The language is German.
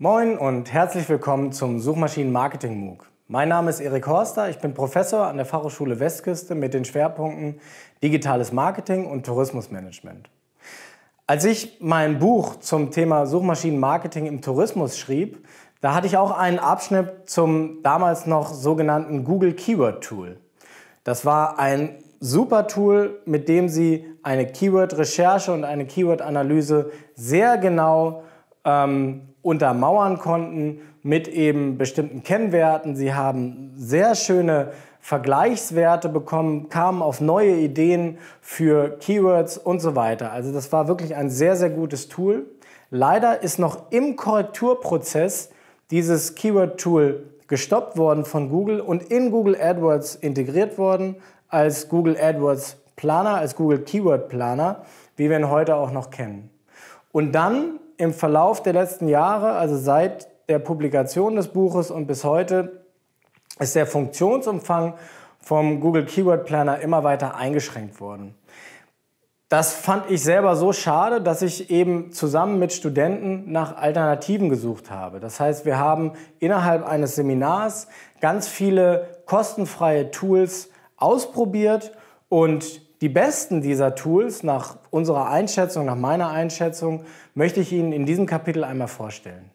Moin und herzlich willkommen zum Suchmaschinen Marketing MOOC. Mein Name ist Erik Horster, ich bin Professor an der Fachhochschule Westküste mit den Schwerpunkten Digitales Marketing und Tourismusmanagement. Als ich mein Buch zum Thema Suchmaschinenmarketing im Tourismus schrieb, da hatte ich auch einen Abschnitt zum damals noch sogenannten Google Keyword Tool. Das war ein super Tool, mit dem Sie eine Keyword-Recherche und eine Keyword-Analyse sehr genau ähm, untermauern konnten mit eben bestimmten Kennwerten. Sie haben sehr schöne Vergleichswerte bekommen, kamen auf neue Ideen für Keywords und so weiter. Also das war wirklich ein sehr, sehr gutes Tool. Leider ist noch im Korrekturprozess dieses Keyword-Tool gestoppt worden von Google und in Google AdWords integriert worden als Google AdWords Planer, als Google Keyword Planer, wie wir ihn heute auch noch kennen. Und dann im Verlauf der letzten Jahre, also seit der Publikation des Buches und bis heute, ist der Funktionsumfang vom Google Keyword Planner immer weiter eingeschränkt worden. Das fand ich selber so schade, dass ich eben zusammen mit Studenten nach Alternativen gesucht habe. Das heißt, wir haben innerhalb eines Seminars ganz viele kostenfreie Tools ausprobiert und die besten dieser Tools nach unserer Einschätzung, nach meiner Einschätzung, möchte ich Ihnen in diesem Kapitel einmal vorstellen.